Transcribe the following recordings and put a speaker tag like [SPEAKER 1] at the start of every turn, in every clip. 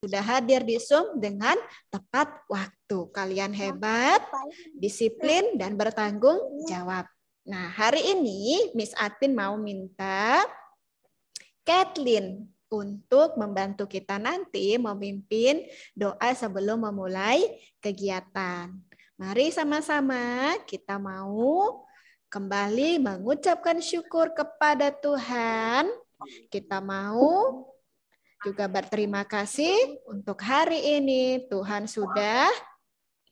[SPEAKER 1] sudah hadir di Zoom dengan tepat waktu. Kalian hebat, disiplin, dan bertanggung jawab. Nah, hari ini Miss Atin mau minta Kathleen untuk membantu kita nanti memimpin doa sebelum memulai kegiatan. Mari sama-sama kita mau kembali mengucapkan syukur kepada Tuhan. Kita mau juga berterima kasih untuk hari ini. Tuhan sudah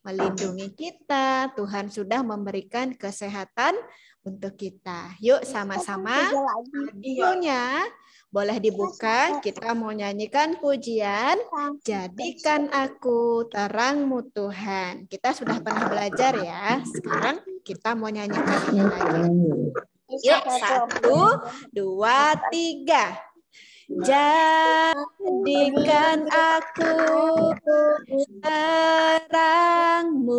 [SPEAKER 1] melindungi kita, Tuhan sudah memberikan kesehatan untuk kita. Yuk sama-sama videonya boleh dibuka, kita mau nyanyikan pujian, jadikan aku terangmu Tuhan. Kita sudah pernah belajar ya, sekarang kita mau nyanyikan lagi. Yuk, satu, dua, tiga. Jadikan aku terangmu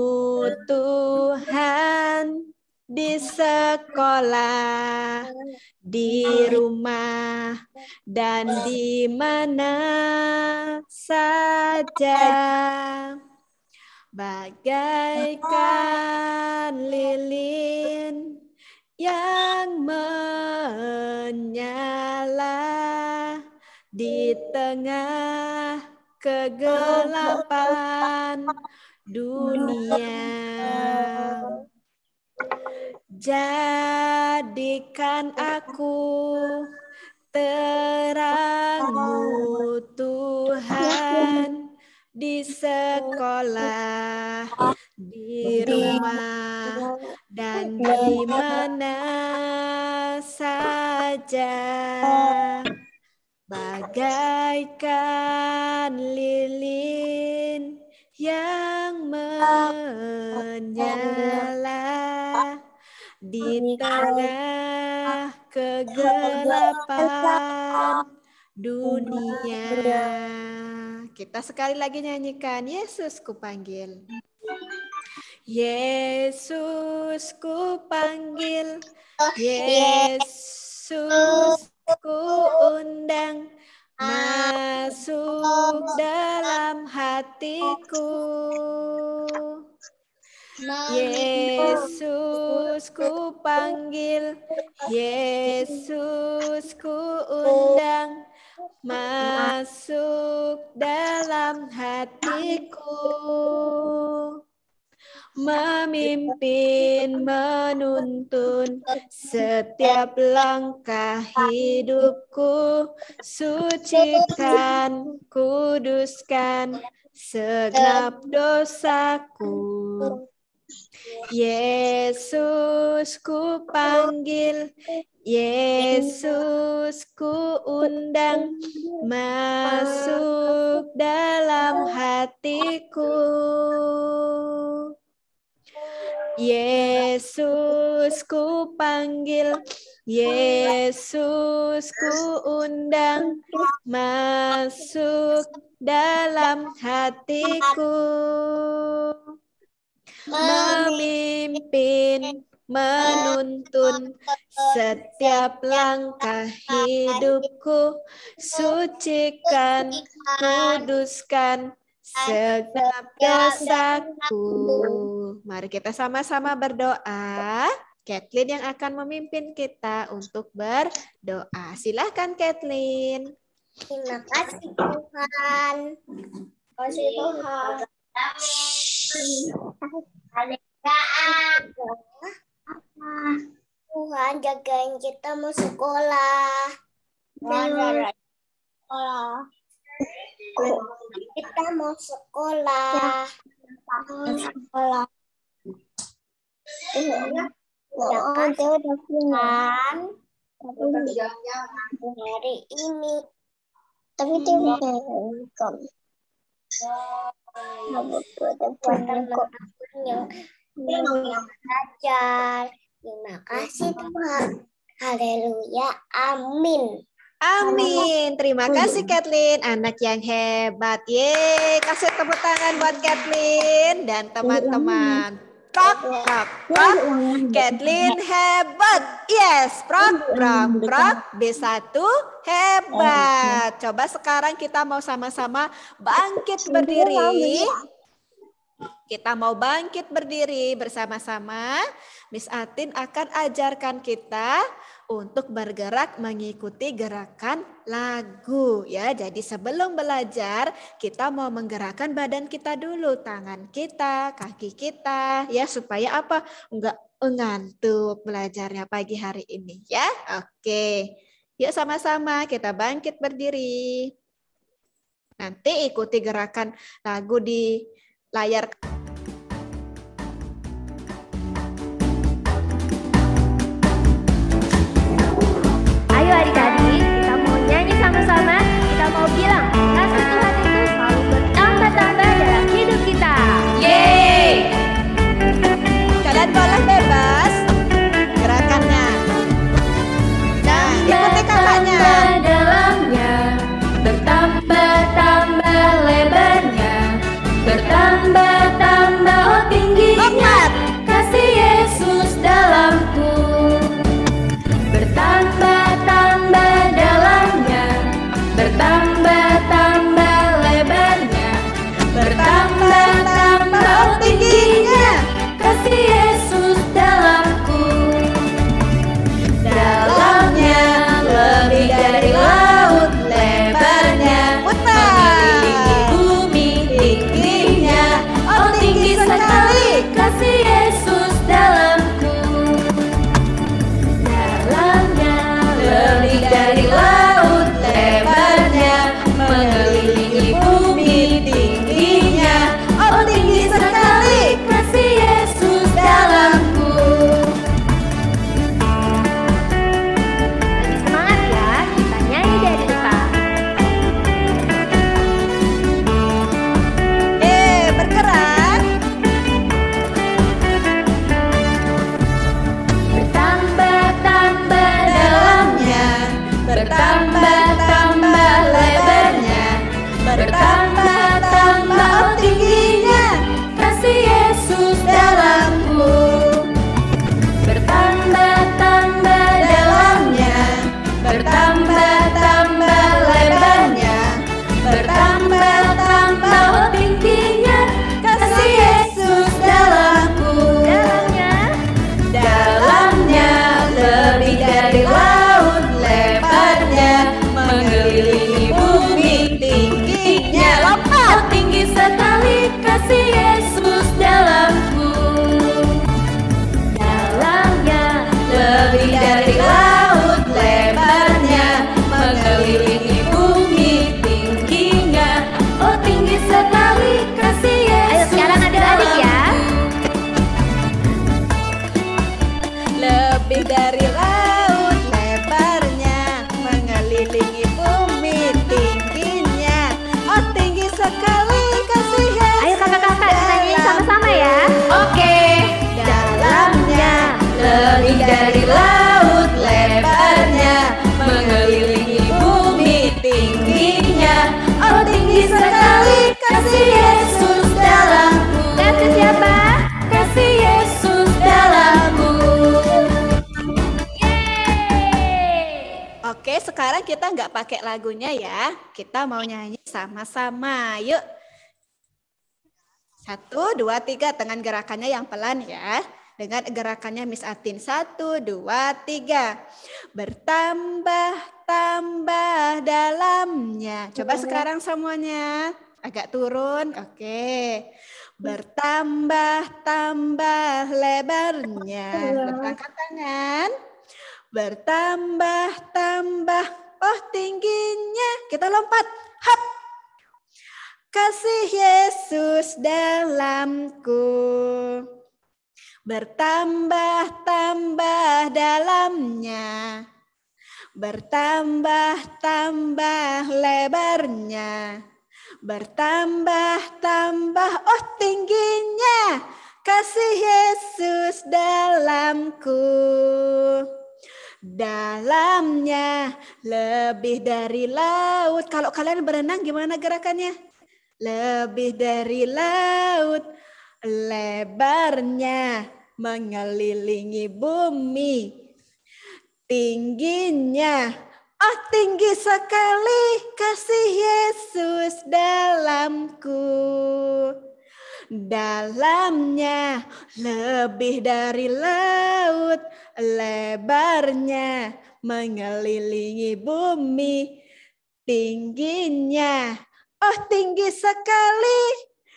[SPEAKER 1] Tuhan di sekolah, di rumah, dan di mana saja. Bagaikan lilin yang menyala di tengah kegelapan dunia. Jadikan aku terangmu Tuhan di sekolah, di rumah, dan di mana saja bagaikan lilin yang menyala di tengah kegelapan dunia. Kita sekali lagi nyanyikan Yesus ku panggil. Yesus ku panggil, Yesus ku undang, masuk dalam hatiku. Yesus ku panggil, Yesus ku undang, masuk dalam hatiku memimpin, menuntun setiap langkah hidupku, sucikan, kuduskan segenap dosaku. Yesus ku panggil, Yesus ku undang masuk dalam hatiku. Yesus ku panggil, Yesus ku undang, masuk dalam hatiku. Memimpin, menuntun setiap langkah hidupku, sucikan, kuduskan, Segala dosaku. Mari kita sama-sama berdoa. Kathleen yang akan memimpin kita untuk berdoa. Silahkan Kathleen. Terima kasih Tuhan. Terima kasih Tuhan.
[SPEAKER 2] Tuhan jagain kita mau sekolah. Mau sekolah. Kita mau sekolah. Mau sekolah.
[SPEAKER 1] Ya kan, saya udah pulang.
[SPEAKER 2] Hari ini.
[SPEAKER 1] Tapi dia hmm. udah unicorn. Ada teman-teman
[SPEAKER 2] yang belajar. Terima kasih Tuhan. Haleluya.
[SPEAKER 1] Amin. Amin. Terima kasih Kathleen, anak yang hebat. Ye, kasih tepuk tangan buat Kathleen dan teman-teman. Prok, prok, prok. Kathleen hebat. Yes, prok, prok, prok. B1 hebat. Coba sekarang kita mau sama-sama bangkit iya, berdiri. Iya. Kita mau bangkit berdiri bersama-sama. Miss Atin akan ajarkan kita untuk bergerak mengikuti gerakan lagu ya. Jadi sebelum belajar kita mau menggerakkan badan kita dulu, tangan kita, kaki kita ya supaya apa? Enggak ngantuk belajarnya pagi hari ini ya. Oke. Yuk sama-sama kita bangkit berdiri. Nanti ikuti gerakan lagu di layar sekarang kita nggak pakai lagunya ya. Kita mau nyanyi sama-sama. Yuk. Satu, dua, tiga. Dengan gerakannya yang pelan ya. Dengan gerakannya Miss Atin. Satu, dua, tiga. Bertambah, tambah dalamnya. Coba iya. sekarang semuanya. Agak turun. Oke. Bertambah, tambah lebarnya. Iya. Bertangkat tangan. Bertambah, tambah, oh tingginya. Kita lompat, hap. Kasih Yesus dalamku. Bertambah, tambah dalamnya. Bertambah, tambah lebarnya. Bertambah, tambah, oh tingginya kasih Yesus dalamku dalamnya lebih dari laut. Kalau kalian berenang gimana gerakannya? Lebih dari laut, lebarnya mengelilingi bumi, tingginya Oh tinggi sekali kasih Yesus dalamku. Dalamnya lebih dari laut, lebarnya mengelilingi bumi, tingginya oh tinggi sekali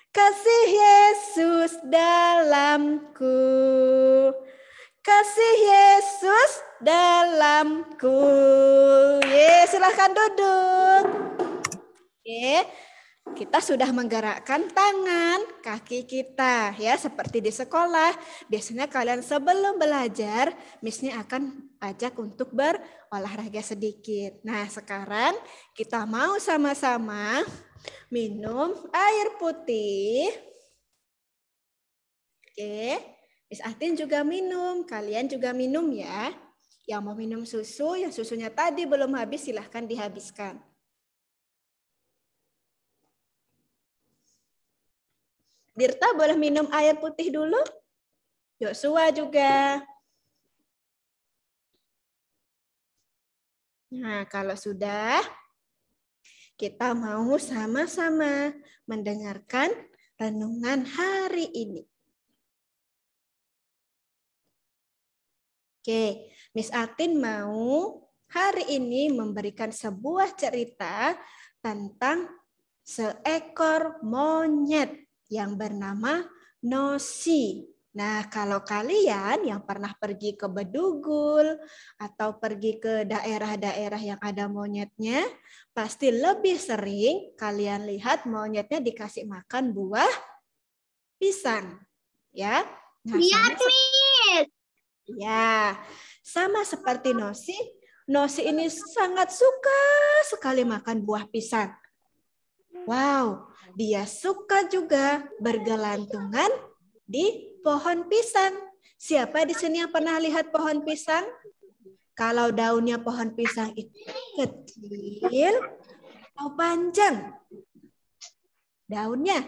[SPEAKER 1] kasih Yesus dalamku. Kasih Yesus dalamku. Ye, silahkan duduk. Oke kita sudah menggerakkan tangan, kaki kita ya seperti di sekolah. Biasanya kalian sebelum belajar, missnya akan ajak untuk berolahraga sedikit. Nah, sekarang kita mau sama-sama minum air putih. Oke. Miss Atin juga minum, kalian juga minum ya. Yang mau minum susu, yang susunya tadi belum habis silahkan dihabiskan. Dirta boleh minum air putih dulu? Yuk Yosua juga. Nah, kalau sudah, kita mau sama-sama mendengarkan renungan hari ini. Oke, Miss Atin mau hari ini memberikan sebuah cerita tentang seekor monyet yang bernama Nosi. Nah, kalau kalian yang pernah pergi ke Bedugul atau pergi ke daerah-daerah yang ada monyetnya, pasti lebih sering kalian lihat monyetnya dikasih makan buah pisang. Ya. Nah, Biar mit. Ya. Sama seperti Nosi, Nosi ini sangat suka sekali makan buah pisang. Wow, dia suka juga bergelantungan di pohon pisang. Siapa di sini yang pernah lihat pohon pisang? Kalau daunnya pohon pisang itu kecil atau panjang? Daunnya?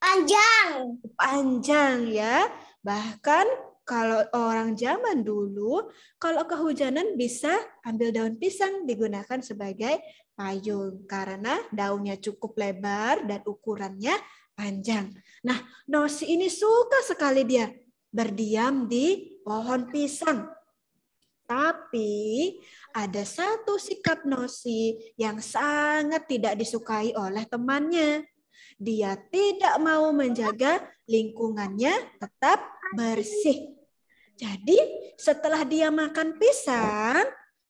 [SPEAKER 1] Panjang. Panjang ya. Bahkan kalau orang zaman dulu, kalau kehujanan bisa ambil daun pisang digunakan sebagai payung karena daunnya cukup lebar dan ukurannya panjang. Nah, Nosi ini suka sekali dia berdiam di pohon pisang. Tapi ada satu sikap Nosi yang sangat tidak disukai oleh temannya. Dia tidak mau menjaga lingkungannya tetap bersih. Jadi setelah dia makan pisang,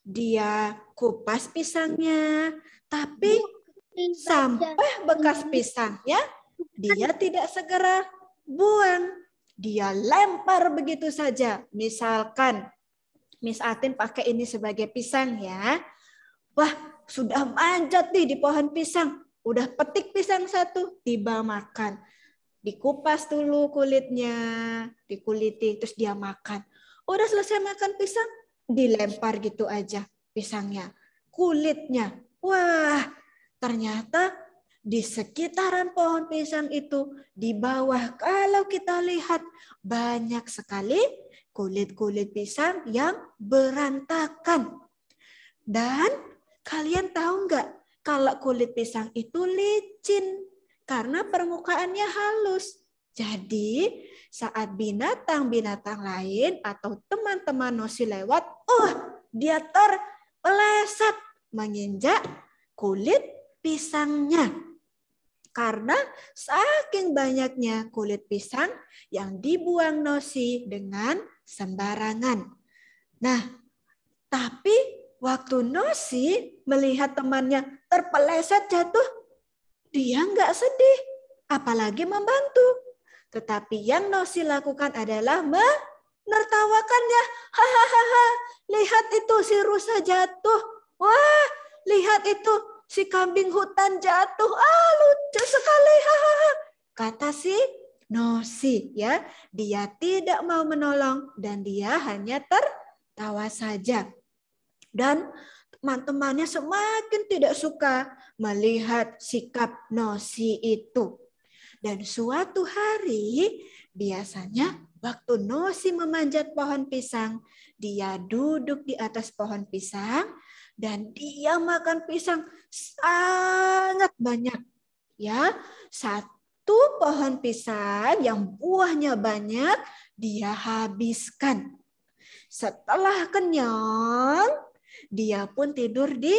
[SPEAKER 1] dia kupas pisangnya, tapi sampah bekas pisangnya dia tidak segera buang. Dia lempar begitu saja. Misalkan Miss Atin pakai ini sebagai pisang ya. Wah, sudah manjat nih di pohon pisang. Udah petik pisang satu, tiba makan. Dikupas dulu kulitnya, dikuliti, terus dia makan. Udah selesai makan pisang, dilempar gitu aja pisangnya. Kulitnya, wah ternyata di sekitaran pohon pisang itu di bawah kalau kita lihat banyak sekali kulit-kulit pisang yang berantakan. Dan kalian tahu nggak kalau kulit pisang itu licin karena permukaannya halus. Jadi saat binatang-binatang lain atau teman-teman Nosi lewat, oh dia terpeleset menginjak kulit pisangnya. Karena saking banyaknya kulit pisang yang dibuang Nosi dengan sembarangan. Nah, tapi waktu Nosi melihat temannya terpeleset jatuh, dia nggak sedih, apalagi membantu tetapi yang Nosi lakukan adalah menertawakannya. Hahaha, lihat itu si rusa jatuh. Wah, lihat itu si kambing hutan jatuh. Ah, lucu sekali. Hahaha. Kata si Nosi ya, dia tidak mau menolong dan dia hanya tertawa saja. Dan teman-temannya semakin tidak suka melihat sikap Nosi itu. Dan suatu hari, biasanya waktu Nosi memanjat pohon pisang, dia duduk di atas pohon pisang dan dia makan pisang sangat banyak. Ya, satu pohon pisang yang buahnya banyak dia habiskan. Setelah kenyang, dia pun tidur di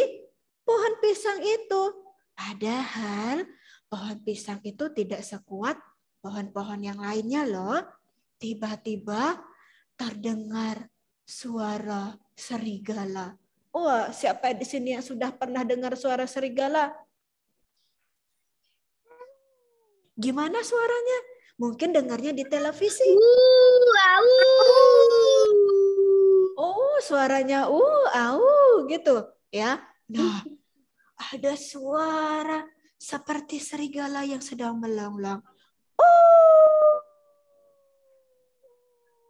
[SPEAKER 1] pohon pisang itu. Padahal pohon pisang itu tidak sekuat pohon-pohon yang lainnya loh. Tiba-tiba terdengar suara serigala. Wah, oh, siapa di sini yang sudah pernah dengar suara serigala? Gimana suaranya? Mungkin dengarnya di televisi. Uh, Oh, suaranya uh, au gitu ya. Nah, ada suara seperti serigala yang sedang melanglang, Oh.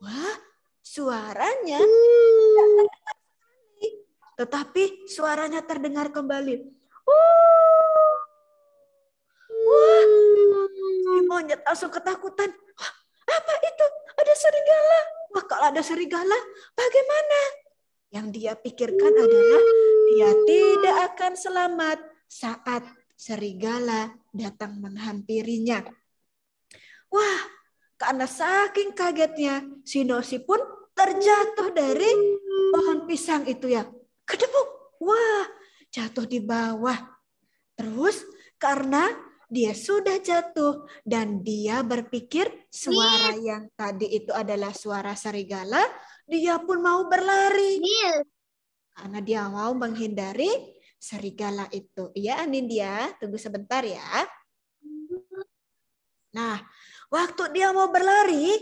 [SPEAKER 1] Wah, suaranya hmm. tetapi suaranya terdengar kembali. Hmm. Wah, si monyet langsung ketakutan. Wah, apa itu? Ada serigala. Wah, kalau ada serigala, bagaimana? Yang dia pikirkan adalah dia tidak akan selamat saat serigala datang menghampirinya. Wah, karena saking kagetnya, Nosi pun terjatuh dari pohon pisang itu ya. Kedepuk, wah, jatuh di bawah. Terus karena dia sudah jatuh dan dia berpikir suara yang tadi itu adalah suara serigala, dia pun mau berlari. Karena dia mau menghindari serigala itu. Iya, Anindya, tunggu sebentar ya. Nah, waktu dia mau berlari,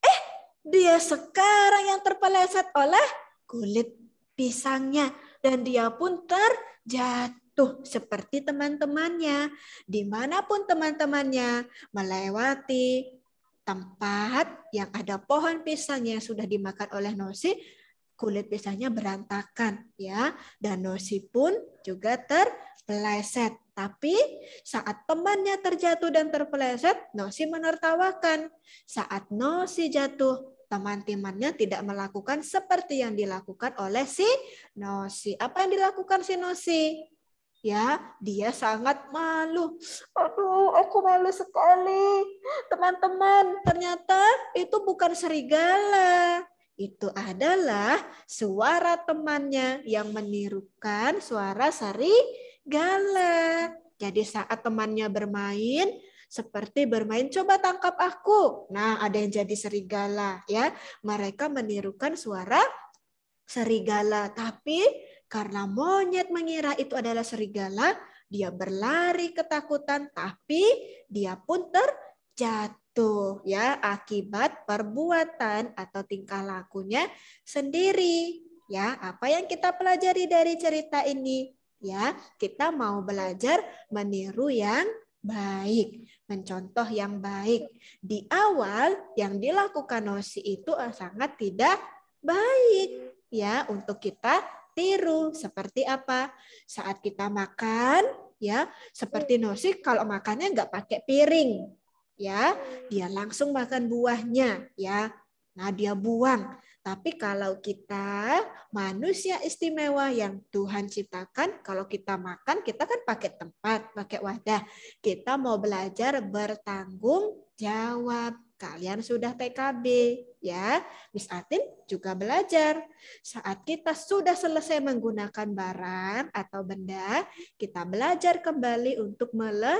[SPEAKER 1] eh dia sekarang yang terpeleset oleh kulit pisangnya dan dia pun terjatuh seperti teman-temannya. Dimanapun teman-temannya melewati tempat yang ada pohon pisang yang sudah dimakan oleh Nosi, kulit biasanya berantakan ya dan Nosi pun juga terpeleset. Tapi saat temannya terjatuh dan terpeleset, Nosi menertawakan. Saat Nosi jatuh, teman-temannya tidak melakukan seperti yang dilakukan oleh si Nosi. Apa yang dilakukan si Nosi? Ya, dia sangat malu. Aduh, aku malu sekali. Teman-teman, ternyata itu bukan serigala itu adalah suara temannya yang menirukan suara sari gala. Jadi saat temannya bermain, seperti bermain coba tangkap aku. Nah, ada yang jadi serigala ya. Mereka menirukan suara serigala, tapi karena monyet mengira itu adalah serigala, dia berlari ketakutan tapi dia pun terjatuh Tuh ya, akibat perbuatan atau tingkah lakunya sendiri. Ya, apa yang kita pelajari dari cerita ini? Ya, kita mau belajar meniru yang baik, mencontoh yang baik. Di awal yang dilakukan Nosi itu eh, sangat tidak baik ya untuk kita tiru seperti apa saat kita makan ya seperti Nosi kalau makannya nggak pakai piring ya dia langsung makan buahnya ya nah dia buang tapi kalau kita manusia istimewa yang Tuhan ciptakan, kalau kita makan, kita kan pakai tempat, pakai wadah. Kita mau belajar bertanggung jawab. Kalian sudah TKB, ya. Miss Atin juga belajar. Saat kita sudah selesai menggunakan barang atau benda, kita belajar kembali untuk mele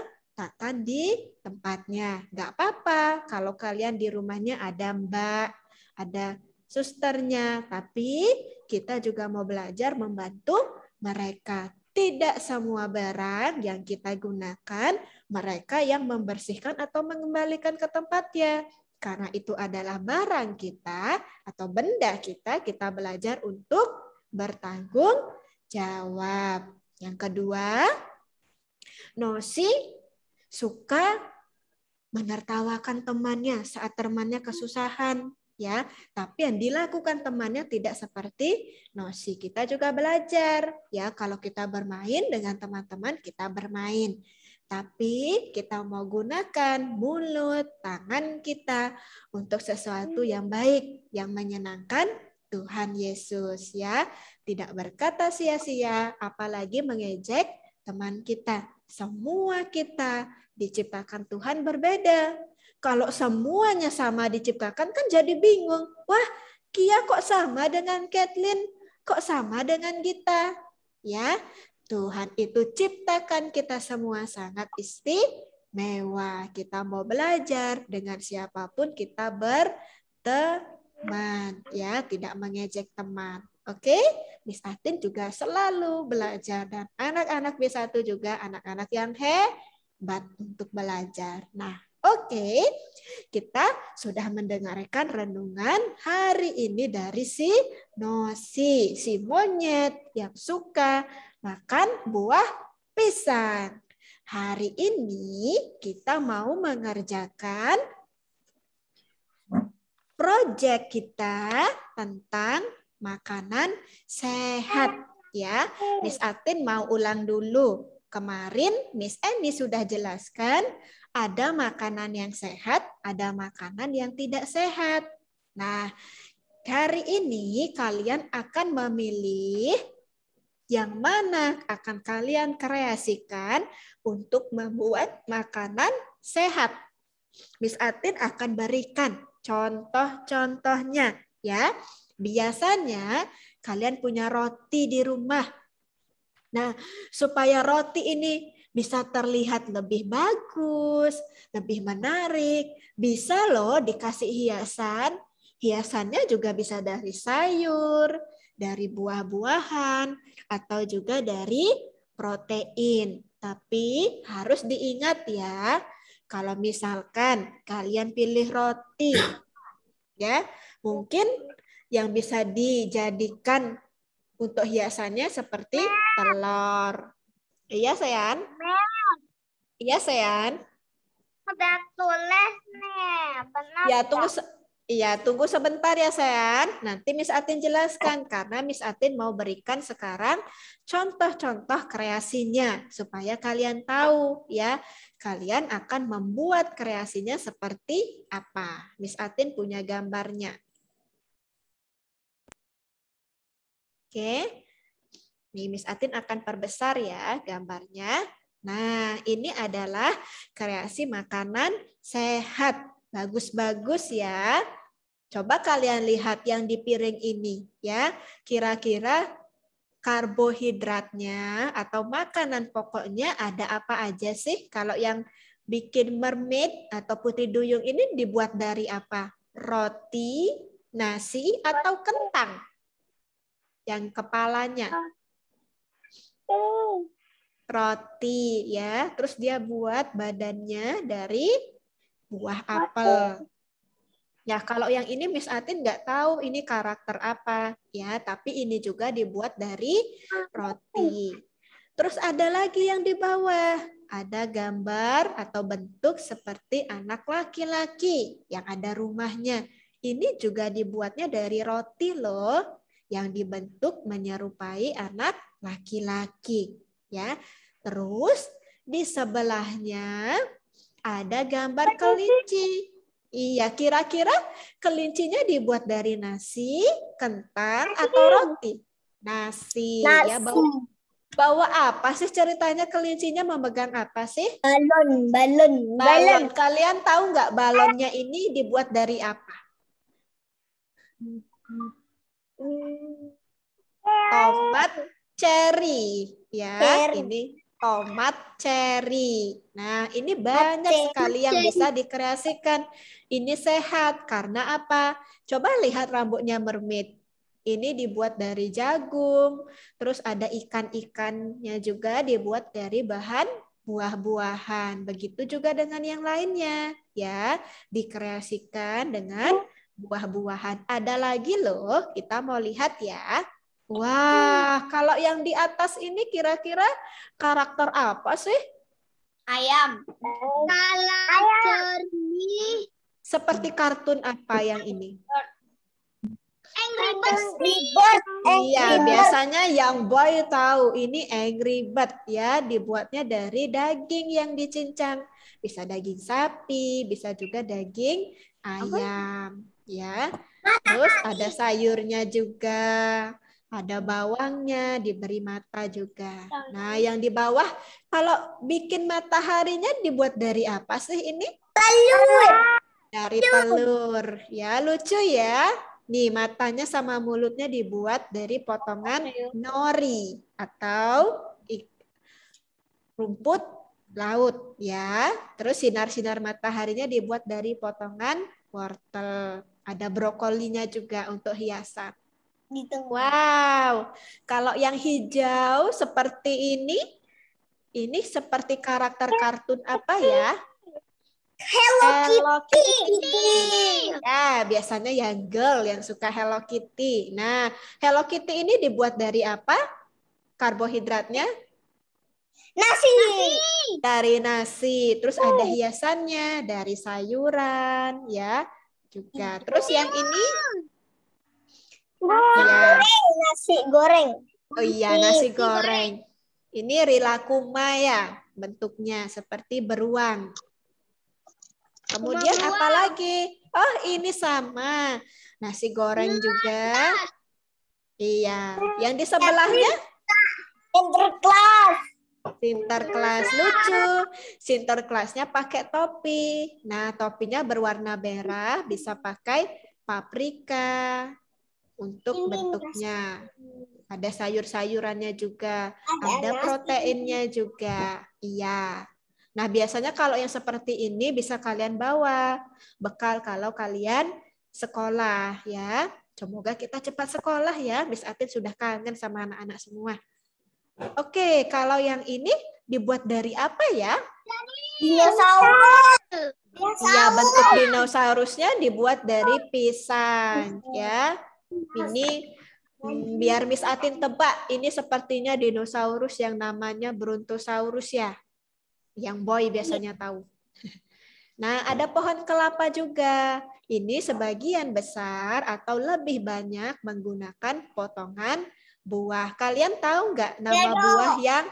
[SPEAKER 1] tadi di tempatnya. Gak apa-apa kalau kalian di rumahnya ada mbak, ada susternya. Tapi kita juga mau belajar membantu mereka. Tidak semua barang yang kita gunakan, mereka yang membersihkan atau mengembalikan ke tempatnya. Karena itu adalah barang kita atau benda kita, kita belajar untuk bertanggung jawab. Yang kedua, nosi suka menertawakan temannya saat temannya kesusahan ya tapi yang dilakukan temannya tidak seperti nosi kita juga belajar ya kalau kita bermain dengan teman-teman kita bermain tapi kita mau gunakan mulut tangan kita untuk sesuatu yang baik yang menyenangkan Tuhan Yesus ya tidak berkata sia-sia apalagi mengejek teman kita. Semua kita diciptakan Tuhan berbeda. Kalau semuanya sama diciptakan kan jadi bingung. Wah, Kia kok sama dengan Kathleen? Kok sama dengan kita? Ya, Tuhan itu ciptakan kita semua sangat istimewa. Kita mau belajar dengan siapapun kita berteman, ya, tidak mengejek teman. Oke, okay? Miss Atin juga selalu belajar dan anak-anak B1 juga anak-anak yang hebat untuk belajar. Nah, oke. Kita sudah mendengarkan renungan hari ini dari si Nosi, si monyet yang suka makan buah pisang. Hari ini kita mau mengerjakan proyek kita tentang makanan sehat ya. Miss Atin mau ulang dulu. Kemarin Miss Eni sudah jelaskan ada makanan yang sehat, ada makanan yang tidak sehat. Nah, hari ini kalian akan memilih yang mana akan kalian kreasikan untuk membuat makanan sehat. Miss Atin akan berikan contoh-contohnya ya. Biasanya kalian punya roti di rumah. Nah, supaya roti ini bisa terlihat lebih bagus, lebih menarik, bisa loh dikasih hiasan. Hiasannya juga bisa dari sayur, dari buah-buahan, atau juga dari protein. Tapi harus diingat ya, kalau misalkan kalian pilih roti, ya mungkin yang bisa dijadikan untuk hiasannya seperti telur. Iya, Sayan? Iya, Sayan?
[SPEAKER 2] Sudah tulis nih, benar. Ya, tunggu
[SPEAKER 1] Iya, tunggu sebentar ya, Sayan. Nanti Miss Atin jelaskan, karena Miss Atin mau berikan sekarang contoh-contoh kreasinya, supaya kalian tahu ya, kalian akan membuat kreasinya seperti apa. Miss Atin punya gambarnya. Oke. Nih Miss Atin akan perbesar ya gambarnya. Nah, ini adalah kreasi makanan sehat. Bagus-bagus ya. Coba kalian lihat yang di piring ini ya. Kira-kira karbohidratnya atau makanan pokoknya ada apa aja sih? Kalau yang bikin mermaid atau putri duyung ini dibuat dari apa? Roti, nasi, atau kentang? yang kepalanya. Ah. Oh. Roti ya, terus dia buat badannya dari buah apel. Ya, kalau yang ini Miss Atin nggak tahu ini karakter apa ya, tapi ini juga dibuat dari ah. roti. Terus ada lagi yang di bawah, ada gambar atau bentuk seperti anak laki-laki yang ada rumahnya. Ini juga dibuatnya dari roti loh yang dibentuk menyerupai anak laki-laki ya. Terus di sebelahnya ada gambar kelinci. Iya, kira-kira kelincinya dibuat dari nasi, kentang atau roti? Nasi, nasi. ya bawa, bawa apa sih ceritanya kelincinya memegang apa sih? Balon, balon, balon. balon. Kalian tahu nggak balonnya ini dibuat dari apa? Hmm, hmm. Tomat cherry ya. Cherry. Ini tomat cherry. Nah, ini banyak sekali yang bisa dikreasikan. Ini sehat karena apa? Coba lihat rambutnya mermaid. Ini dibuat dari jagung, terus ada ikan-ikannya juga dibuat dari bahan buah-buahan. Begitu juga dengan yang lainnya, ya. Dikreasikan dengan buah-buahan. Ada lagi loh, kita mau lihat ya. Hmm. Wah, kalau yang di atas ini kira-kira karakter apa sih? Ayam. Kalah oh. Seperti kartun apa yang ini? Angry Birds. Angry Birds. Iya, biasanya yang boy tahu ini Angry Bird ya, dibuatnya dari daging yang dicincang. Bisa daging sapi, bisa juga daging ayam. Apa? ya. Terus ada sayurnya juga, ada bawangnya diberi mata juga. Nah, yang di bawah kalau bikin mataharinya dibuat dari apa sih ini? Telur. Dari telur. Ya, lucu ya. Nih, matanya sama mulutnya dibuat dari potongan nori atau rumput laut ya. Terus sinar-sinar mataharinya dibuat dari potongan wortel. Ada brokolinya juga untuk hiasan. Gitu. Wow. Kalau yang hijau seperti ini, ini seperti karakter kartun apa ya? Hello, Hello Kitty. Kitty. Ya, biasanya yang girl yang suka Hello Kitty. Nah, Hello Kitty ini dibuat dari apa? Karbohidratnya? Nasi. nasi. Dari nasi. Terus ada hmm. hiasannya dari sayuran, ya juga. Iya. Terus yang ini? Nasi ya. nasi goreng. Oh iya, nasi goreng. Ini rilakuma ya, bentuknya seperti beruang. Kemudian apa lagi? Oh, ini sama. Nasi goreng nah, juga. Iya. Yang di sebelahnya? Interclass. Sinter lucu. Sinter pakai topi. Nah, topinya berwarna merah, bisa pakai paprika untuk bentuknya. Ada sayur-sayurannya juga, ada proteinnya juga. Iya. Nah, biasanya kalau yang seperti ini bisa kalian bawa bekal kalau kalian sekolah ya. Semoga kita cepat sekolah ya. Miss Atin sudah kangen sama anak-anak semua. Oke, kalau yang ini dibuat dari apa ya? Dinosaurus.
[SPEAKER 2] Iya, bentuk dinosaurusnya
[SPEAKER 1] dibuat dari pisang ya. Ini hmm, biar Miss Atin tebak, ini sepertinya dinosaurus yang namanya Brontosaurus ya. Yang boy biasanya tahu. Nah, ada pohon kelapa juga. Ini sebagian besar atau lebih banyak menggunakan potongan buah. Kalian tahu nggak nama ya, buah yang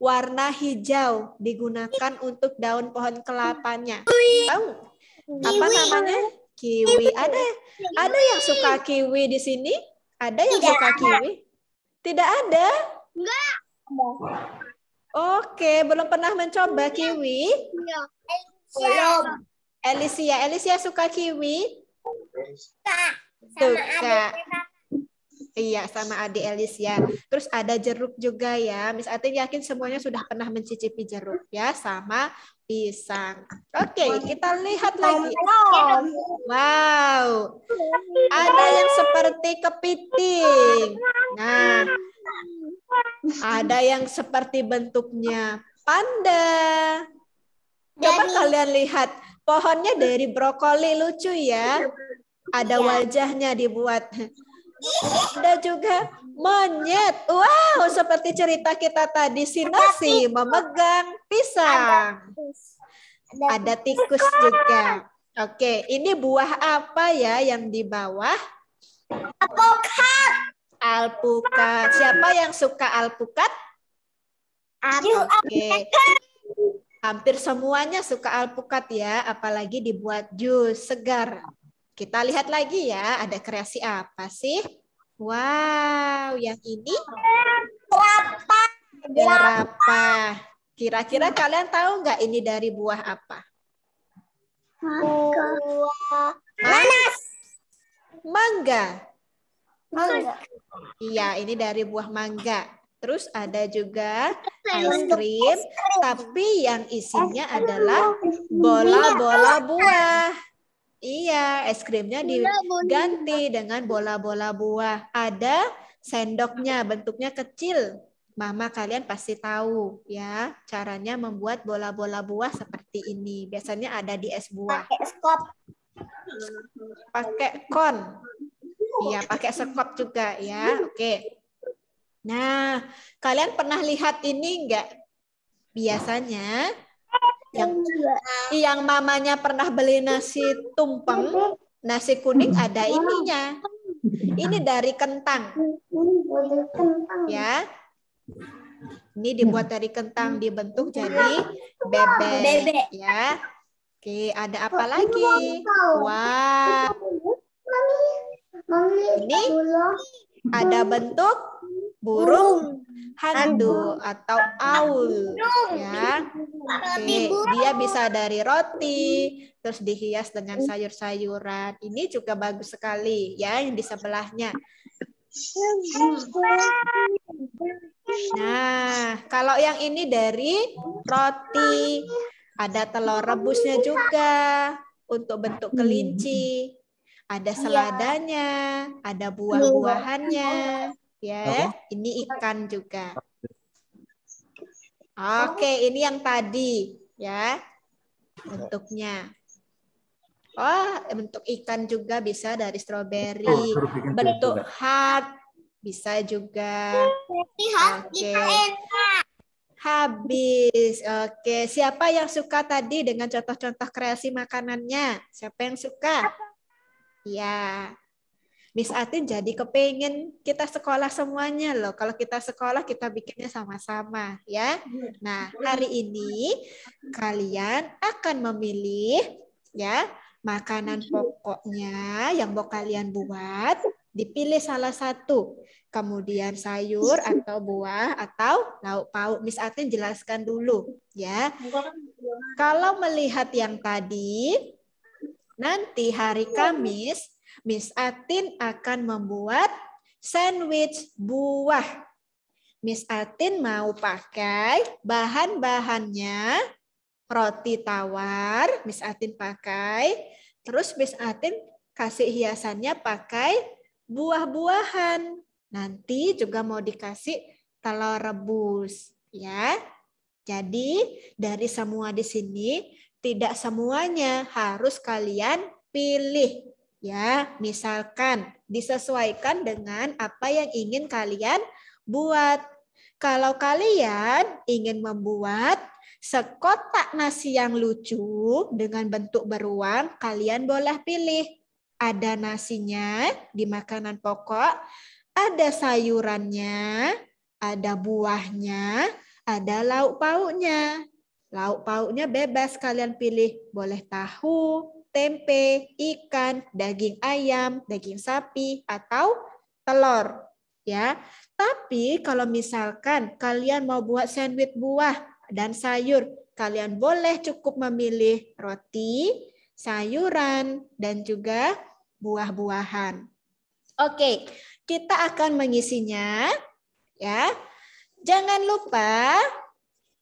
[SPEAKER 1] warna hijau digunakan untuk daun pohon kelapanya? Tahu? Apa namanya? Kiwi. Ada ada yang suka kiwi di sini? Ada yang Tidak suka ada. kiwi? Tidak ada? Enggak. Oke, belum pernah mencoba kiwi? Iya, belum. elisia elisia suka kiwi? Suka. Sama Iya, sama Ade Elis ya. Terus ada jeruk juga ya. Miss Atin yakin semuanya sudah pernah mencicipi jeruk ya, sama pisang. Oke, okay, kita lihat lagi. Wow, ada yang seperti kepiting. Nah, ada yang seperti bentuknya panda. Coba kalian lihat, pohonnya dari brokoli lucu ya. Ada iya. wajahnya dibuat dan juga monyet. Wow, seperti cerita kita tadi sinasi memegang pisang. Ada tikus juga. Oke, ini buah apa ya yang di bawah? Alpukat. Alpukat. Siapa yang suka alpukat? Oke. Hampir semuanya suka alpukat ya, apalagi dibuat jus segar. Kita lihat lagi ya, ada kreasi apa sih? Wow, yang ini berapa? Berapa? Kira-kira kalian tahu nggak ini dari buah apa? Buah Mangga. Mangga. Iya, ini dari buah mangga. Terus ada juga es krim, tapi yang isinya adalah bola-bola buah. Iya, es krimnya diganti dengan bola-bola buah. Ada sendoknya, bentuknya kecil. Mama kalian pasti tahu ya caranya membuat bola-bola buah seperti ini. Biasanya ada di es buah. Pakai skop. Pakai kon. Iya, pakai skop juga ya. Oke. Nah, kalian pernah lihat ini enggak? Biasanya yang iya. yang mamanya pernah beli nasi tumpeng, nasi kuning ada ininya. Ini dari kentang. Ya. Ini dibuat dari kentang dibentuk jadi bebek, bebek. ya. Oke, ada apa lagi? Wah. Ini ada bentuk burung handu atau aul ya.
[SPEAKER 2] Oke, dia bisa
[SPEAKER 1] dari roti terus dihias dengan sayur-sayuran. Ini juga bagus sekali ya yang di sebelahnya. Nah, kalau yang ini dari roti ada telur rebusnya juga untuk bentuk kelinci. Ada iya. seladanya, ada buah-buahannya. Ya, Okay. ini ikan juga. Oh. Oke, ini yang tadi ya bentuknya. Oh, bentuk ikan juga bisa dari stroberi. Oh, bentuk heart bisa juga. Oke. Habis. Oke, siapa yang suka tadi dengan contoh-contoh kreasi makanannya? Siapa yang suka? Ya. Miss Atin jadi kepengen kita sekolah semuanya loh. Kalau kita sekolah kita bikinnya sama-sama ya. Nah hari ini kalian akan memilih ya makanan pokoknya yang mau kalian buat dipilih salah satu kemudian sayur atau buah atau lauk pauk Miss Atin jelaskan dulu ya kalau melihat yang tadi nanti hari Kamis Miss Atin akan membuat sandwich buah. Miss Atin mau pakai bahan-bahannya roti tawar, Miss Atin pakai. Terus Miss Atin kasih hiasannya pakai buah-buahan. Nanti juga mau dikasih telur rebus, ya. Jadi dari semua di sini tidak semuanya harus kalian pilih ya misalkan disesuaikan dengan apa yang ingin kalian buat. Kalau kalian ingin membuat sekotak nasi yang lucu dengan bentuk beruang, kalian boleh pilih. Ada nasinya di makanan pokok, ada sayurannya, ada buahnya, ada lauk pauknya. Lauk pauknya bebas kalian pilih, boleh tahu, tempe, ikan, daging ayam, daging sapi, atau telur. Ya, tapi kalau misalkan kalian mau buat sandwich buah dan sayur, kalian boleh cukup memilih roti, sayuran, dan juga buah-buahan. Oke, kita akan mengisinya. Ya, jangan lupa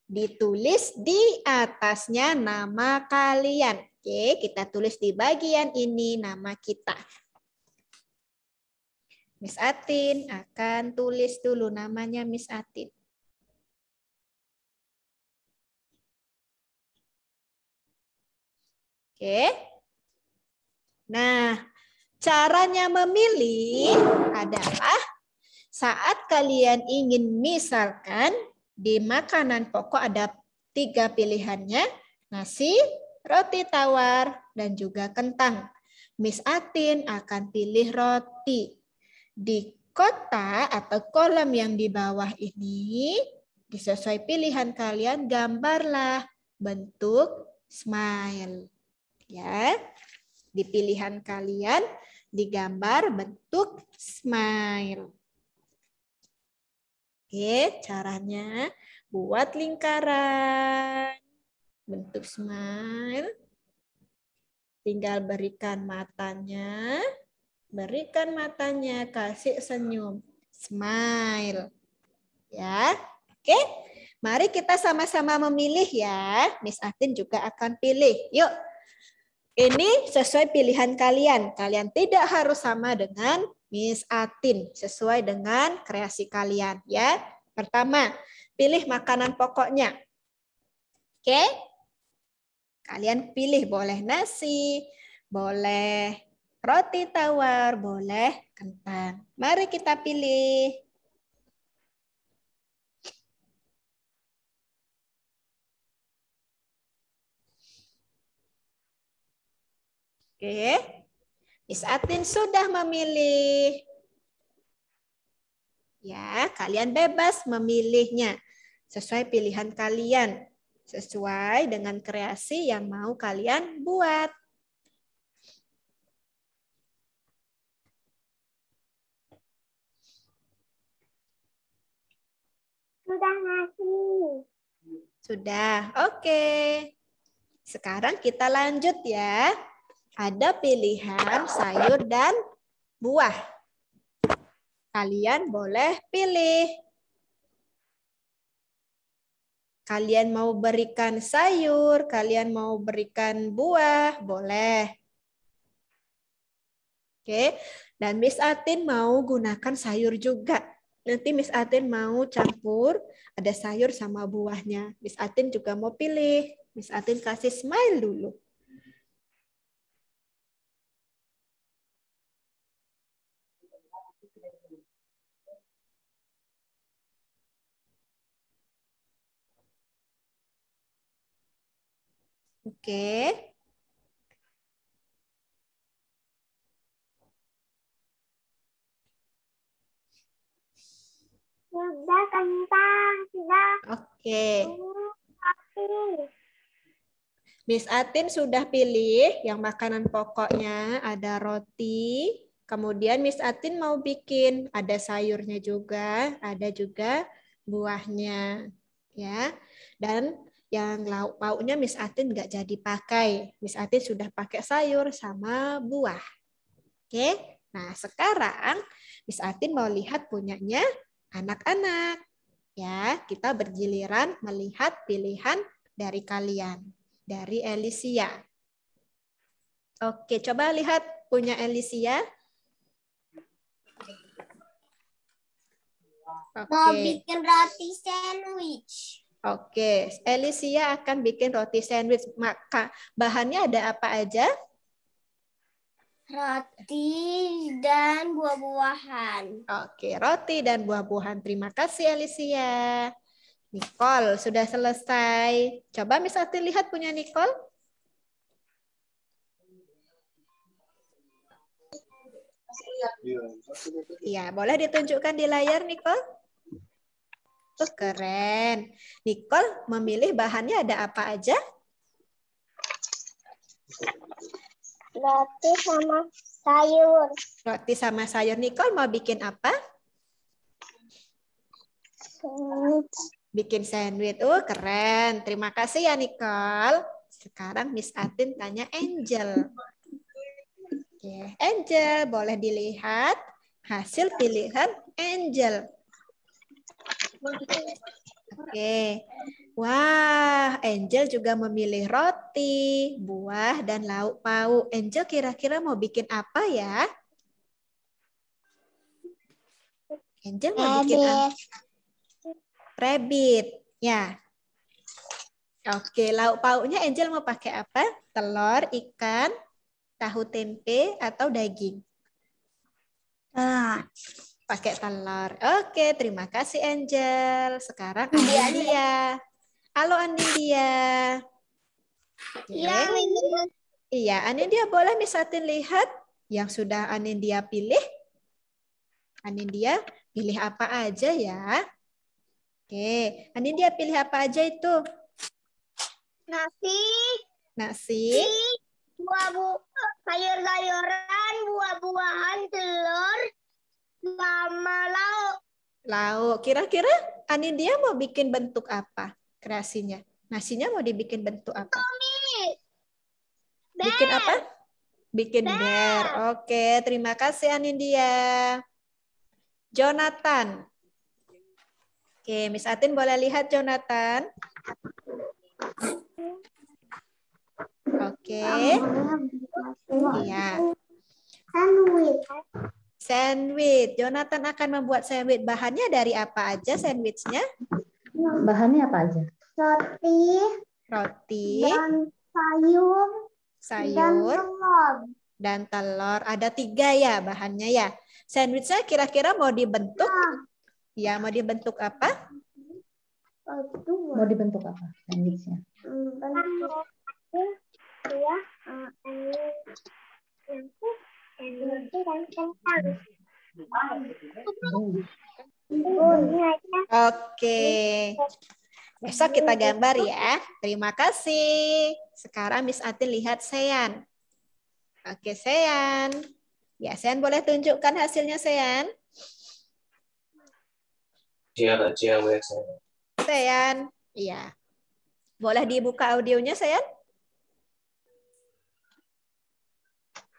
[SPEAKER 1] ditulis di atasnya nama kalian. Oke, kita tulis di bagian ini nama kita. Miss Atin akan tulis dulu namanya Miss Atin. Oke. Nah, caranya memilih adalah saat kalian ingin misalkan di makanan pokok ada tiga pilihannya, nasi, roti tawar, dan juga kentang. Miss Atin akan pilih roti. Di kota atau kolom yang di bawah ini, sesuai pilihan kalian, gambarlah bentuk smile. Ya, di pilihan kalian digambar bentuk smile. Oke, caranya buat lingkaran. Bentuk smile. Tinggal berikan matanya. Berikan matanya, kasih senyum. Smile. Ya, oke. Mari kita sama-sama memilih ya. Miss Atin juga akan pilih. Yuk. Ini sesuai pilihan kalian. Kalian tidak harus sama dengan Miss Atin sesuai dengan kreasi kalian ya. Pertama, pilih makanan pokoknya. Oke? Kalian pilih boleh nasi, boleh roti tawar, boleh kentang. Mari kita pilih. Oke. Okay. Miss Atin sudah memilih. Ya, kalian bebas memilihnya sesuai pilihan kalian, sesuai dengan kreasi yang mau kalian buat. Sudah ngasih. Sudah, oke. Okay. Sekarang kita lanjut ya ada pilihan sayur dan buah. Kalian boleh pilih. Kalian mau berikan sayur, kalian mau berikan buah, boleh. Oke, dan Miss Atin mau gunakan sayur juga. Nanti Miss Atin mau campur, ada sayur sama buahnya. Miss Atin juga mau pilih. Miss Atin kasih smile dulu. Oke. Sudah kentang, sudah. Oke. Miss Atin sudah pilih yang makanan pokoknya ada roti, kemudian Miss Atin mau bikin ada sayurnya juga, ada juga buahnya ya. Dan yang lauk pauknya Miss Atin nggak jadi pakai. Miss Atin sudah pakai sayur sama buah. Oke, nah sekarang Miss Atin mau lihat punyanya anak-anak. Ya, kita bergiliran melihat pilihan dari kalian, dari Elisia. Oke, coba lihat punya Elisia. Okay. Mau bikin
[SPEAKER 2] roti sandwich.
[SPEAKER 1] Oke, Elisia akan bikin roti sandwich. Maka bahannya ada apa aja? Roti dan buah-buahan. Oke, roti dan buah-buahan. Terima kasih Elisia. Nicole sudah selesai. Coba misalnya lihat punya Nicole.
[SPEAKER 2] Iya, boleh ditunjukkan
[SPEAKER 1] di layar, Nicole? Tuh keren. Nicole memilih bahannya ada apa aja? Roti sama sayur. Roti sama sayur. Nicole mau bikin apa? Sandwich. Bikin sandwich. Oh, keren. Terima kasih ya, Nicole. Sekarang Miss Atin tanya Angel. Angel, boleh dilihat hasil pilihan Angel. Oke. Wah, Angel juga memilih roti, buah, dan lauk pauk. Angel kira-kira mau bikin apa ya? Angel mau Rabbit. bikin apa? Rabbit. Ya. Oke, lauk pauknya Angel mau pakai apa? Telur, ikan, tahu tempe, atau daging? Nah, pakai telur. Oke, terima kasih Angel. Sekarang Andia. Halo Andia. Iya, Iya, Andia boleh misatin lihat yang sudah Andia pilih. Andia pilih apa aja ya? Oke, Andia pilih apa aja itu? Nasi. Nasi. Buah bu
[SPEAKER 2] sayur-sayuran, buah-buahan,
[SPEAKER 1] telur, lama lauk. Lauk. Kira-kira Anindya mau bikin bentuk apa kreasinya? Nasinya mau dibikin bentuk apa? Bikin apa? Bikin bear. Oke, terima kasih Anindya. Jonathan. Oke, Miss Atin boleh lihat Jonathan. Oke. Iya. iya. Sandwich. Sandwich. Jonathan akan membuat sandwich. Bahannya dari apa aja sandwichnya? Bahannya apa aja? Roti. Roti. Dan sayur. Sayur. Dan telur. Dan telur. Ada tiga ya bahannya ya. Sandwichnya kira-kira mau dibentuk? Ya, ya mau dibentuk apa? Mau dibentuk apa sandwichnya? Hmm, bentuk.
[SPEAKER 2] Ya. Eh,
[SPEAKER 1] Oke. Besok kita gambar ya. Terima kasih. Sekarang Miss Atin lihat Sean. Oke, Sean. Ya, Sean boleh tunjukkan hasilnya, Sean.
[SPEAKER 2] Iya, Sean.
[SPEAKER 1] Iya. Boleh dibuka audionya, Sean?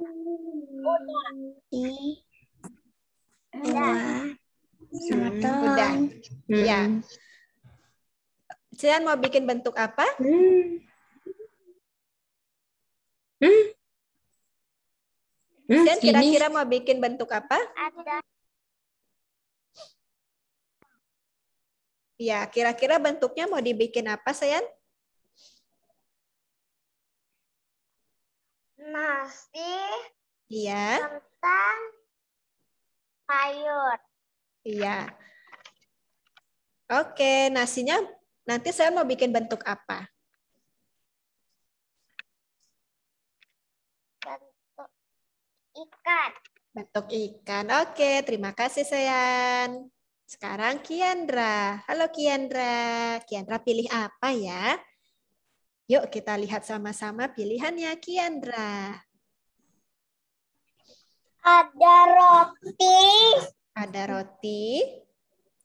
[SPEAKER 2] I
[SPEAKER 1] Dua. Udah. Ya. Cian mau bikin bentuk apa? Hmm.
[SPEAKER 2] Cian hmm, kira-kira mau
[SPEAKER 1] bikin bentuk apa? Ada. Ya, kira-kira bentuknya mau dibikin apa, Sayan?
[SPEAKER 2] nasi iya kentang sayur
[SPEAKER 1] iya oke nasinya nanti saya mau bikin bentuk apa
[SPEAKER 2] bentuk ikan
[SPEAKER 1] bentuk ikan oke terima kasih sayang sekarang Kiandra. Halo Kiandra. Kiandra pilih apa ya? Yuk kita lihat sama-sama pilihannya Kiandra. Ada roti. Ada roti.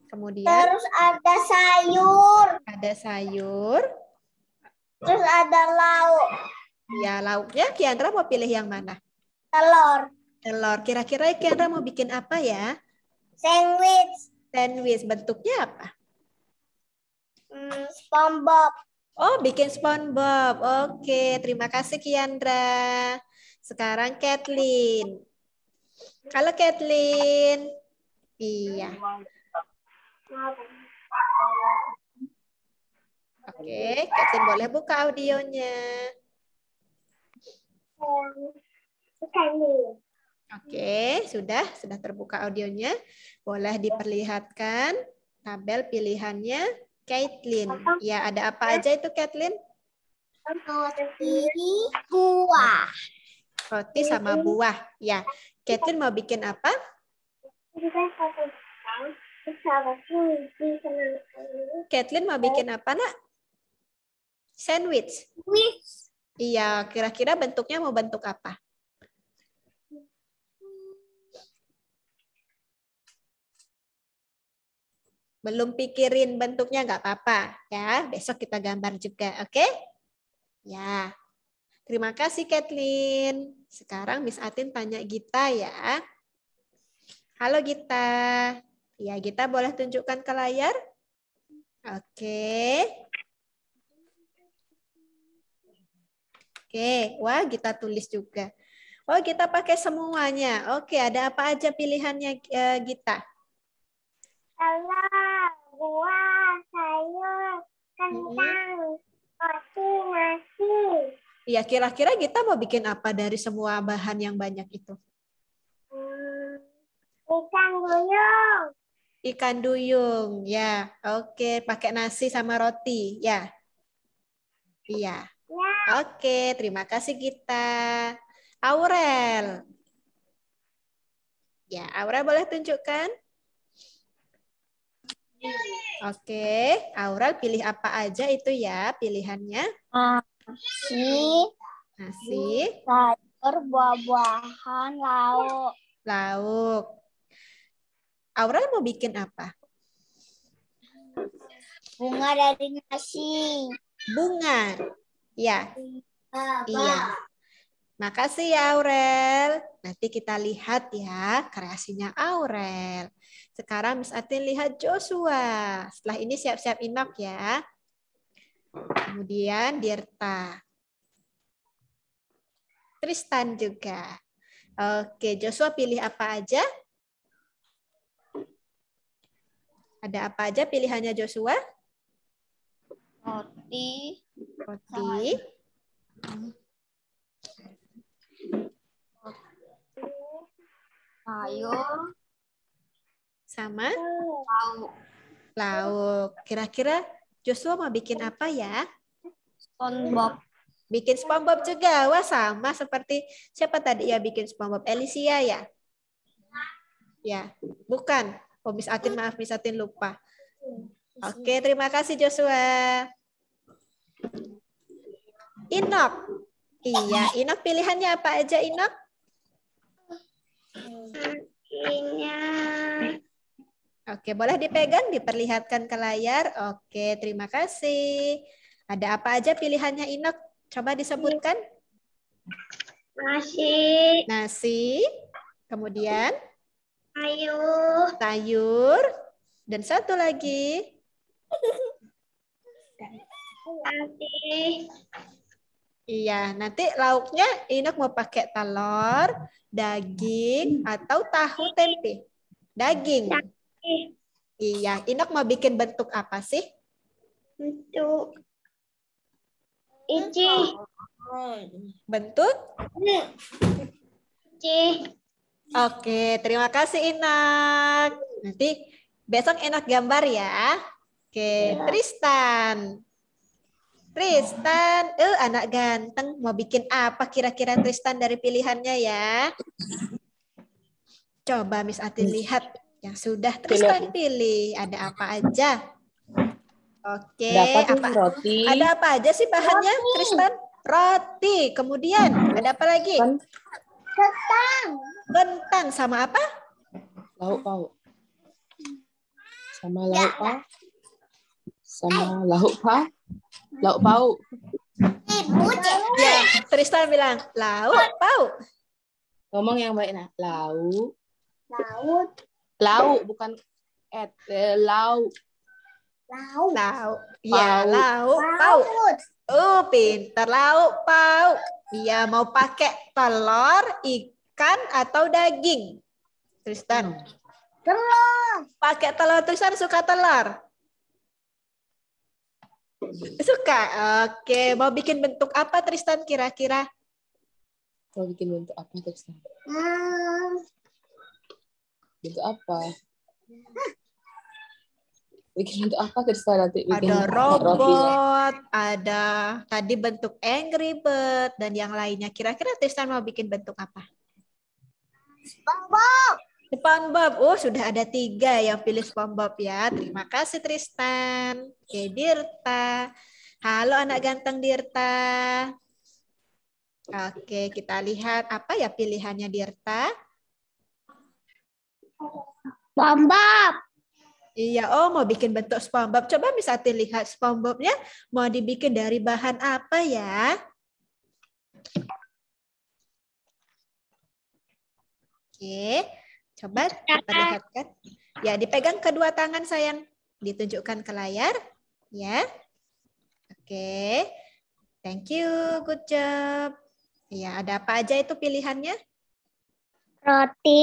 [SPEAKER 1] Kemudian terus ada sayur. Ada sayur. Terus ada lauk. Ya, lauknya Kiandra mau pilih yang mana? Telur. Telur. Kira-kira Kiandra mau bikin apa ya? Sandwich. Sandwich bentuknya apa? Hmm, SpongeBob. Oh, bikin SpongeBob. Oke, terima kasih Kiandra. Sekarang Kathleen. Halo Kathleen. Iya. Oke, Kathleen boleh buka audionya.
[SPEAKER 2] Oke,
[SPEAKER 1] sudah sudah terbuka audionya. Boleh diperlihatkan tabel pilihannya. Caitlin. Ya, ada apa aja itu Caitlin? Roti, buah. Roti sama buah. Ya, Caitlin mau bikin apa? Caitlin mau bikin apa, nak? Sandwich. Iya, kira-kira bentuknya mau bentuk apa? Belum pikirin bentuknya nggak apa-apa ya. Besok kita gambar juga, oke? Okay? Ya. Terima kasih Kathleen. Sekarang Miss Atin tanya Gita ya. Halo Gita. Ya, Gita boleh tunjukkan ke layar? Oke. Okay. Oke, okay. wah Gita tulis juga. Oh, kita pakai semuanya. Oke, ada apa aja pilihannya eh, Gita?
[SPEAKER 2] Alam buah, sayur,
[SPEAKER 1] kentang, roti, nasi. Iya, kira-kira kita mau bikin apa dari semua bahan yang banyak itu? Hmm, ikan duyung. Ikan duyung, ya. Oke, pakai nasi sama roti, ya. Iya. Ya. Oke, terima kasih kita. Aurel. Ya, Aurel boleh tunjukkan? Oke, Aurel pilih apa aja itu ya pilihannya? Nasi, nasi, sayur, buah-buahan, lauk. Lauk. Aurel mau bikin apa? Bunga dari nasi. Bunga. Ya.
[SPEAKER 2] Bunga, iya.
[SPEAKER 1] Makasih ya Aurel. Nanti kita lihat ya kreasinya Aurel. Sekarang Miss Atin lihat Joshua. Setelah ini siap-siap inok ya. Kemudian Dirta. Tristan juga. Oke, Joshua pilih apa aja? Ada apa aja pilihannya Joshua? Roti. Roti. ayo sama lauk. Lauk. Kira-kira Joshua mau bikin apa ya? SpongeBob. Bikin SpongeBob juga. Wah, sama seperti siapa tadi ya bikin SpongeBob? Alicia ya? Ya, bukan. Oh, Miss Atin, maaf Miss Atin lupa. Oke, terima kasih Joshua. Inok. Iya, Inok pilihannya apa aja Inok? akhirnya Oke, boleh dipegang, diperlihatkan ke layar. Oke, terima kasih. Ada apa aja pilihannya Inok? Coba disebutkan. Nasi. Nasi. Kemudian? Sayur. Sayur. Dan satu lagi. Nasi. Iya, nanti lauknya Inok mau pakai telur, daging hmm. atau tahu tempe? Daging. Daging. Iya, Inok mau bikin bentuk apa sih? Bentuk Ici. Bentuk? Ici. Oke, terima kasih Inok. Nanti besok enak gambar ya. Oke, ya. Tristan. Tristan, eh uh, anak ganteng mau bikin apa kira-kira Tristan dari pilihannya ya? Coba Miss Ati lihat yang sudah Tristan pilih ada apa aja? Oke, apa roti. Ada apa aja sih bahannya roti. Tristan? Roti. Kemudian ada apa lagi? Kentang. Kentang sama apa?
[SPEAKER 2] Lauk pauk. Ya, ya. ah. Sama lauk pauk. Ah. Sama lauk pauk. Lauk pauk. Ibu,
[SPEAKER 1] ya, Tristan bilang, lauk pauk. Ngomong yang baik, nah. Lauk. Laut. Lauk, bukan et. Eh, lauk. Lauk. Lauk. Ya, lauk. Pauk. Oh, pintar. Lauk pauk. Iya, mau pakai telur, ikan, atau daging? Tristan. Telur. Pakai telur. Tristan suka telur. Suka. Oke, mau bikin bentuk apa Tristan kira-kira?
[SPEAKER 2] Mau bikin bentuk apa Tristan?
[SPEAKER 1] Hmm.
[SPEAKER 2] Bentuk apa? Bikin bentuk apa Tristan nanti? Bikin ada robot,
[SPEAKER 1] ada tadi bentuk Angry Bird dan yang lainnya. Kira-kira Tristan mau bikin bentuk apa? SpongeBob. SpongeBob. Oh, sudah ada tiga yang pilih SpongeBob ya. Terima kasih Tristan. Oke, Dirta. Halo anak ganteng Dirta. Oke, kita lihat apa ya pilihannya Dirta? SpongeBob. Iya, oh mau bikin bentuk SpongeBob. Coba bisa lihat SpongeBobnya mau dibikin dari bahan apa ya? Oke, Coba perlihatkan. Ya, dipegang kedua tangan sayang. Ditunjukkan ke layar. Ya. Oke. Thank you. Good job. Ya, ada apa aja itu pilihannya? Roti,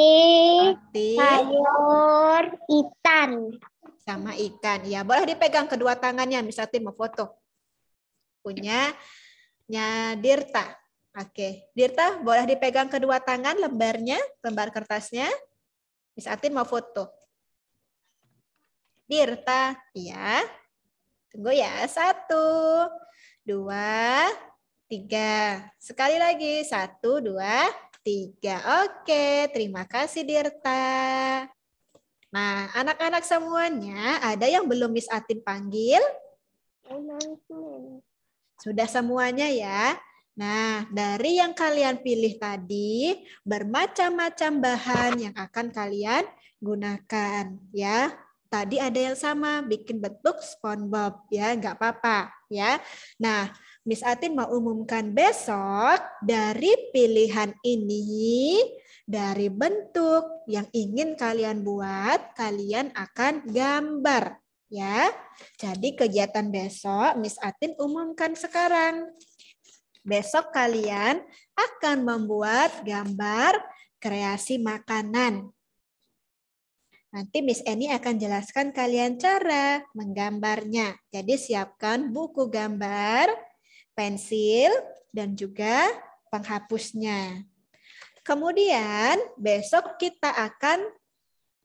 [SPEAKER 1] Roti. sayur, ikan. Sama ikan. Ya, boleh dipegang kedua tangannya. Misalnya mau foto. Punya nya Dirta. Oke, Dirta boleh dipegang kedua tangan lembarnya, lembar kertasnya. Miss Atin mau foto. Dirta, ya. Tunggu ya. Satu, dua, tiga. Sekali lagi. Satu, dua, tiga. Oke, terima kasih Dirta. Nah, anak-anak semuanya, ada yang belum Miss Atin panggil? Sudah semuanya ya. Nah, dari yang kalian pilih tadi, bermacam-macam bahan yang akan kalian gunakan. ya. Tadi ada yang sama, bikin bentuk SpongeBob. Ya, nggak apa-apa. ya. Nah, Miss Atin mau umumkan besok dari pilihan ini, dari bentuk yang ingin kalian buat, kalian akan gambar. Ya, jadi kegiatan besok Miss Atin umumkan sekarang. Besok kalian akan membuat gambar kreasi makanan. Nanti Miss Eni akan jelaskan kalian cara menggambarnya. Jadi siapkan buku gambar, pensil, dan juga penghapusnya. Kemudian besok kita akan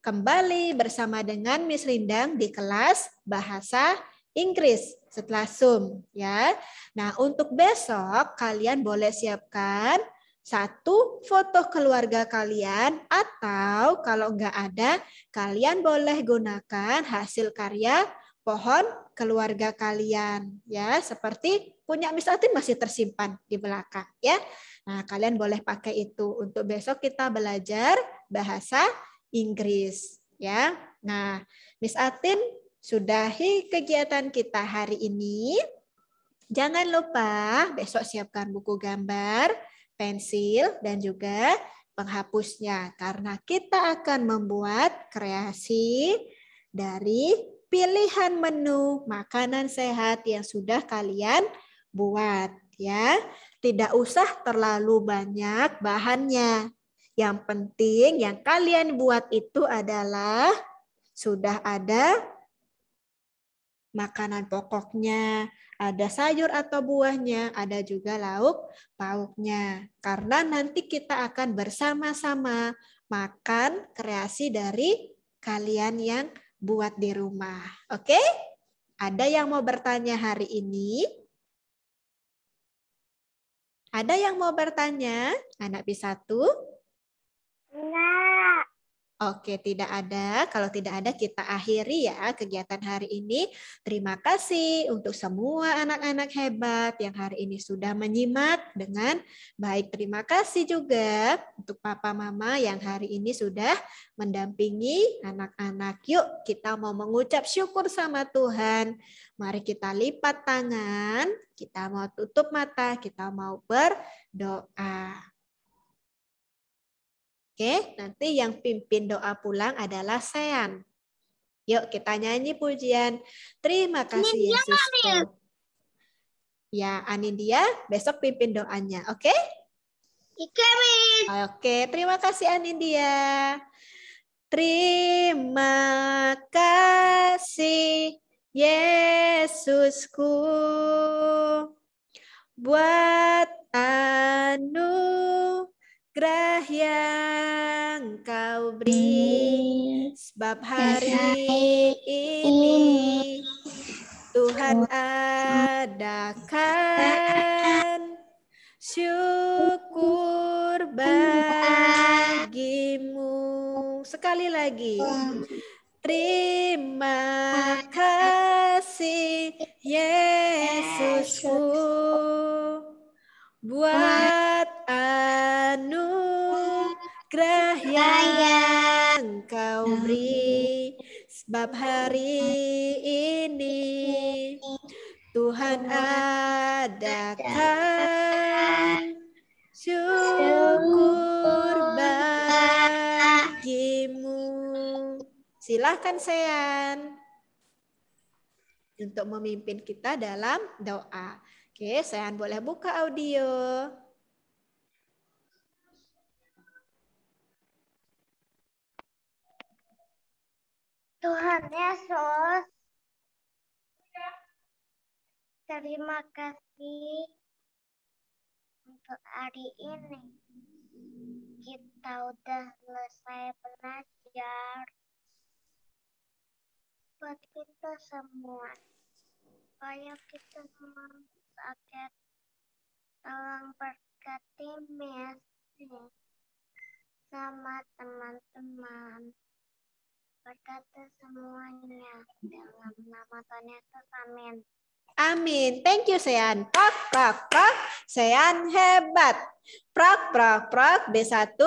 [SPEAKER 1] kembali bersama dengan Miss Rindang di kelas Bahasa Inggris setelah zoom ya. Nah, untuk besok kalian boleh siapkan satu foto keluarga kalian atau kalau nggak ada kalian boleh gunakan hasil karya pohon keluarga kalian ya seperti punya Miss Atin masih tersimpan di belakang ya. Nah, kalian boleh pakai itu untuk besok kita belajar bahasa Inggris ya. Nah, Miss Atin sudahi kegiatan kita hari ini. Jangan lupa besok siapkan buku gambar, pensil, dan juga penghapusnya. Karena kita akan membuat kreasi dari pilihan menu makanan sehat yang sudah kalian buat. ya. Tidak usah terlalu banyak bahannya. Yang penting yang kalian buat itu adalah sudah ada makanan pokoknya, ada sayur atau buahnya, ada juga lauk pauknya. Karena nanti kita akan bersama-sama makan kreasi dari kalian yang buat di rumah. Oke? Ada yang mau bertanya hari ini? Ada yang mau bertanya? Anak B1? Enggak. Oke, tidak ada. Kalau tidak ada, kita akhiri ya kegiatan hari ini. Terima kasih untuk semua anak-anak hebat yang hari ini sudah menyimak dengan baik. Terima kasih juga untuk Papa Mama yang hari ini sudah mendampingi anak-anak. Yuk, kita mau mengucap syukur sama Tuhan. Mari kita lipat tangan, kita mau tutup mata, kita mau berdoa. Oke, nanti yang pimpin doa pulang adalah Sean. Yuk kita nyanyi pujian. Terima kasih Yesusku. Ya, Anindia besok pimpin doanya, oke? Okay? Oke, terima kasih Anindia. Terima kasih Yesusku buat Anu yang Kau beri sebab hari ini Tuhan adakan syukur bagimu. Sekali lagi. Terima kasih Yesusku buat memberi sebab hari ini Tuhan adakan syukur bagimu. Silahkan Sean untuk memimpin kita dalam doa. Oke, Sean boleh buka audio.
[SPEAKER 2] Tuhan Yesus, terima kasih untuk hari ini. Kita udah selesai belajar buat kita semua. Supaya kita semua sakit. Tolong berkati Messi sama teman-teman berkata semuanya. Dalam nama Tuhan Yesus, amin.
[SPEAKER 1] Amin. Thank you, Sean. Prok, prok, prok. Sean hebat. Prok, prok, prok. B1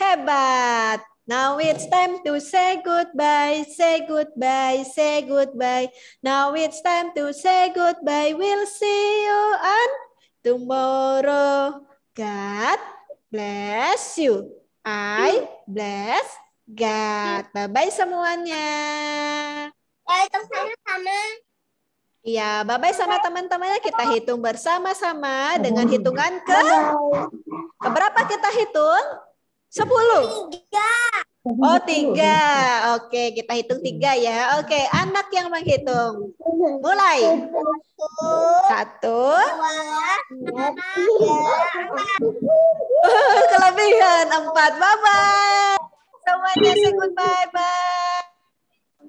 [SPEAKER 1] hebat. Now it's time to say goodbye, say goodbye, say goodbye. Now it's time to say goodbye. We'll see you on tomorrow. God bless you. I hmm. bless God. Bye-bye semuanya. Waalaikumsalam. Iya, bye-bye sama teman-temannya. Kita hitung bersama-sama dengan hitungan ke... Berapa kita hitung? Sepuluh. Tiga. Oh, tiga. Ya. Oke, kita hitung tiga ya. Oke, anak yang menghitung. Mulai. Satu. Dua. Kelebihan. Empat. Bye-bye. Someone just say goodbye. Bye.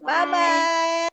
[SPEAKER 1] Bye-bye.